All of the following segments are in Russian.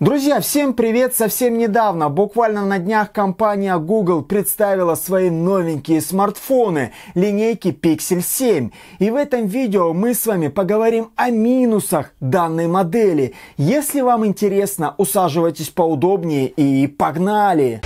Друзья, всем привет! Совсем недавно, буквально на днях, компания Google представила свои новенькие смартфоны линейки Pixel 7. И в этом видео мы с вами поговорим о минусах данной модели. Если вам интересно, усаживайтесь поудобнее и погнали!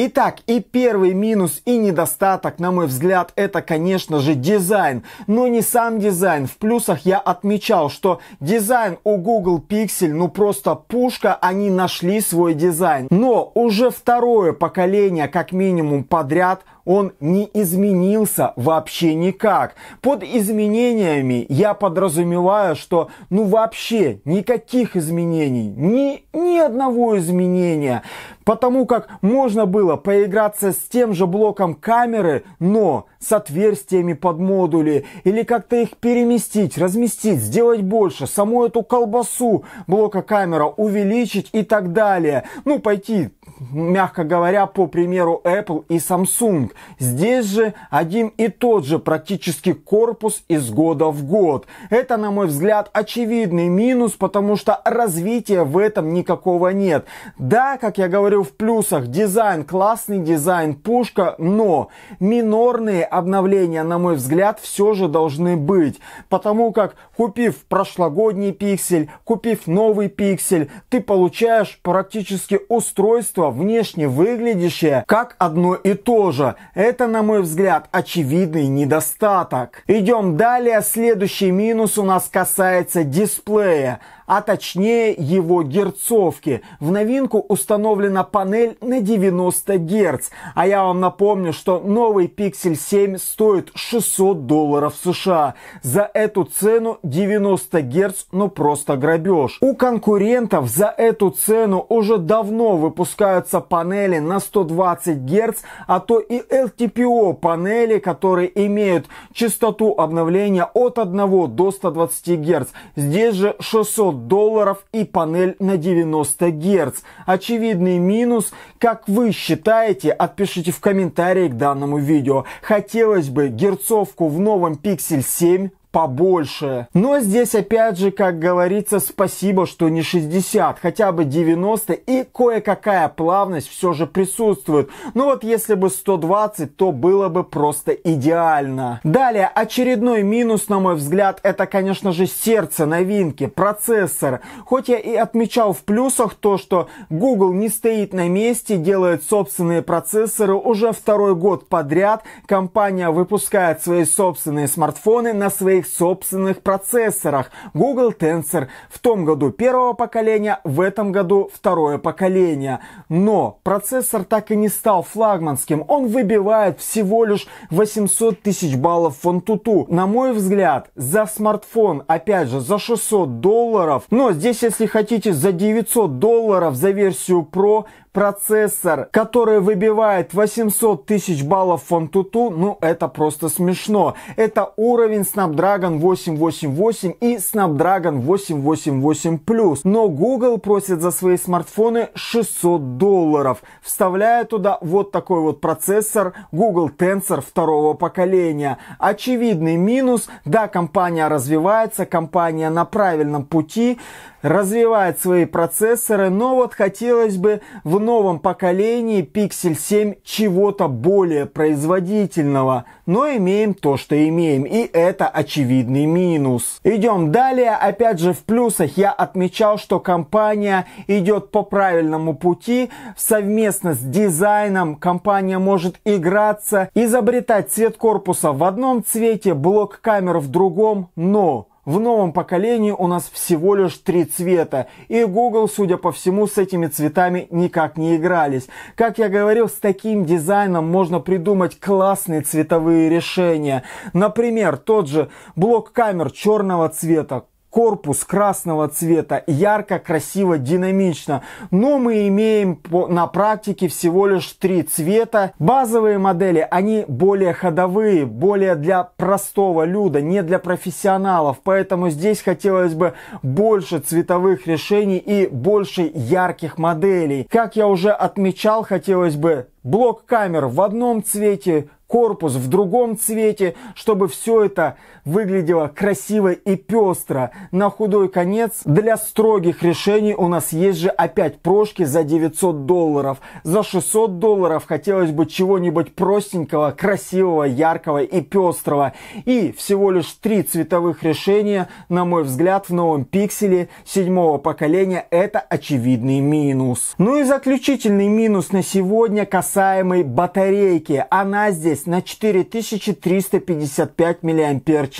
Итак, и первый минус и недостаток, на мой взгляд, это, конечно же, дизайн. Но не сам дизайн. В плюсах я отмечал, что дизайн у Google Pixel, ну просто пушка, они нашли свой дизайн. Но уже второе поколение, как минимум, подряд он не изменился вообще никак. Под изменениями я подразумеваю, что ну вообще никаких изменений, ни, ни одного изменения. Потому как можно было поиграться с тем же блоком камеры, но с отверстиями под модули, или как-то их переместить, разместить, сделать больше, саму эту колбасу блока камера увеличить и так далее. Ну, пойти, мягко говоря, по примеру Apple и Samsung. Здесь же один и тот же практически корпус из года в год. Это, на мой взгляд, очевидный минус, потому что развития в этом никакого нет. Да, как я говорю в плюсах, дизайн классный, дизайн пушка, но минорные обновления, на мой взгляд, все же должны быть. Потому как, купив прошлогодний пиксель, купив новый пиксель, ты получаешь практически устройство, внешне выглядящее как одно и то же. Это, на мой взгляд, очевидный недостаток. Идем далее. Следующий минус у нас касается дисплея а точнее его герцовки. В новинку установлена панель на 90 Гц, а я вам напомню, что новый Pixel 7 стоит 600 долларов США. За эту цену 90 Гц ну просто грабеж. У конкурентов за эту цену уже давно выпускаются панели на 120 Гц, а то и LTPO панели, которые имеют частоту обновления от 1 до 120 Гц. Здесь же 600 долларов и панель на 90 Гц. Очевидный минус, как вы считаете, отпишите в комментарии к данному видео. Хотелось бы герцовку в новом Pixel 7 побольше. Но здесь опять же, как говорится, спасибо, что не 60, хотя бы 90 и кое-какая плавность все же присутствует. Но ну вот если бы 120, то было бы просто идеально. Далее, очередной минус, на мой взгляд, это, конечно же, сердце новинки, процессор. Хоть я и отмечал в плюсах то, что Google не стоит на месте, делает собственные процессоры уже второй год подряд. Компания выпускает свои собственные смартфоны на свои своих собственных процессорах Google Tensor в том году первого поколения, в этом году второе поколение. Но процессор так и не стал флагманским. Он выбивает всего лишь 800 тысяч баллов в Antutu. На мой взгляд, за смартфон, опять же, за 600 долларов, но здесь, если хотите, за 900 долларов за версию Pro процессор, который выбивает 800 тысяч баллов фонтуту, ну это просто смешно. Это уровень Snapdragon 888 и Snapdragon 888 Plus. Но Google просит за свои смартфоны 600 долларов, вставляя туда вот такой вот процессор Google Tensor второго поколения. Очевидный минус, да, компания развивается, компания на правильном пути, развивает свои процессоры, но вот хотелось бы вновь новом поколении Pixel 7 чего-то более производительного, но имеем то, что имеем, и это очевидный минус. Идем далее, опять же в плюсах я отмечал, что компания идет по правильному пути, совместно с дизайном компания может играться, изобретать цвет корпуса в одном цвете, блок камер в другом, но в новом поколении у нас всего лишь три цвета, и Google, судя по всему, с этими цветами никак не игрались. Как я говорил, с таким дизайном можно придумать классные цветовые решения. Например, тот же блок камер черного цвета, корпус красного цвета, ярко, красиво, динамично. Но мы имеем на практике всего лишь три цвета. Базовые модели, они более ходовые, более для простого люда, не для профессионалов. Поэтому здесь хотелось бы больше цветовых решений и больше ярких моделей. Как я уже отмечал, хотелось бы блок камер в одном цвете, корпус в другом цвете, чтобы все это выглядело красиво и пестро. На худой конец для строгих решений у нас есть же опять прошки за 900 долларов. За 600 долларов хотелось бы чего-нибудь простенького, красивого, яркого и пестрого. И всего лишь три цветовых решения, на мой взгляд, в новом пикселе седьмого поколения это очевидный минус. Ну и заключительный минус на сегодня касаемый батарейки. Она здесь мощность на 4355 мАч.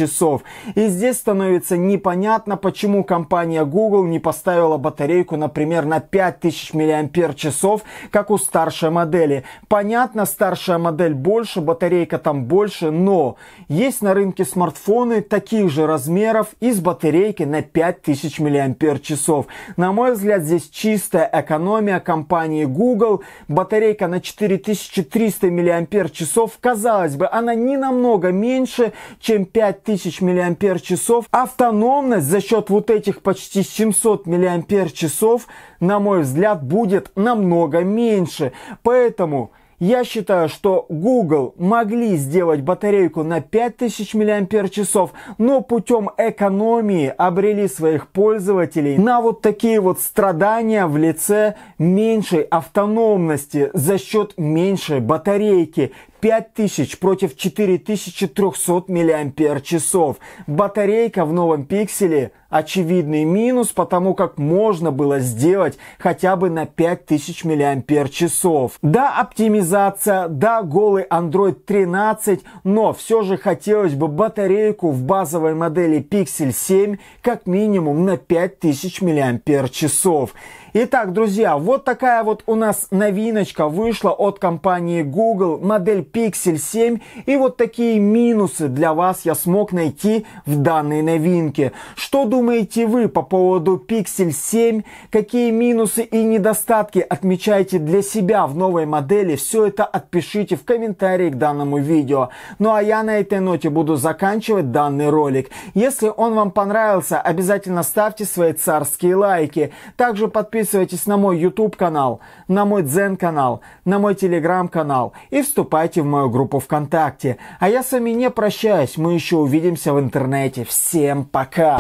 И здесь становится непонятно, почему компания Google не поставила батарейку, например, на 5000 мАч, как у старшей модели. Понятно, старшая модель больше, батарейка там больше, но есть на рынке смартфоны таких же размеров и с батарейки на 5000 мАч. На мой взгляд, здесь чистая экономия компании Google. Батарейка на 4300 мАч Казалось бы, она не намного меньше, чем 5000 мАч. Автономность за счет вот этих почти 700 мАч, на мой взгляд, будет намного меньше. Поэтому я считаю, что Google могли сделать батарейку на 5000 мАч, но путем экономии обрели своих пользователей на вот такие вот страдания в лице меньшей автономности за счет меньшей батарейки. 5000 против 4300 мАч. Батарейка в новом пикселе очевидный минус, потому как можно было сделать хотя бы на 5000 мАч. Да, оптимизация, да, голый Android 13, но все же хотелось бы батарейку в базовой модели Pixel 7 как минимум на 5000 мАч. Итак, друзья, вот такая вот у нас новиночка вышла от компании Google, модель Pixel 7. И вот такие минусы для вас я смог найти в данной новинке. Что думаете вы по поводу Pixel 7? Какие минусы и недостатки отмечаете для себя в новой модели? Все это отпишите в комментарии к данному видео. Ну а я на этой ноте буду заканчивать данный ролик. Если он вам понравился, обязательно ставьте свои царские лайки. Также подписывайтесь подписывайтесь на мой YouTube канал, на мой Дзен канал, на мой Telegram канал и вступайте в мою группу ВКонтакте. А я с вами не прощаюсь, мы еще увидимся в интернете. Всем пока!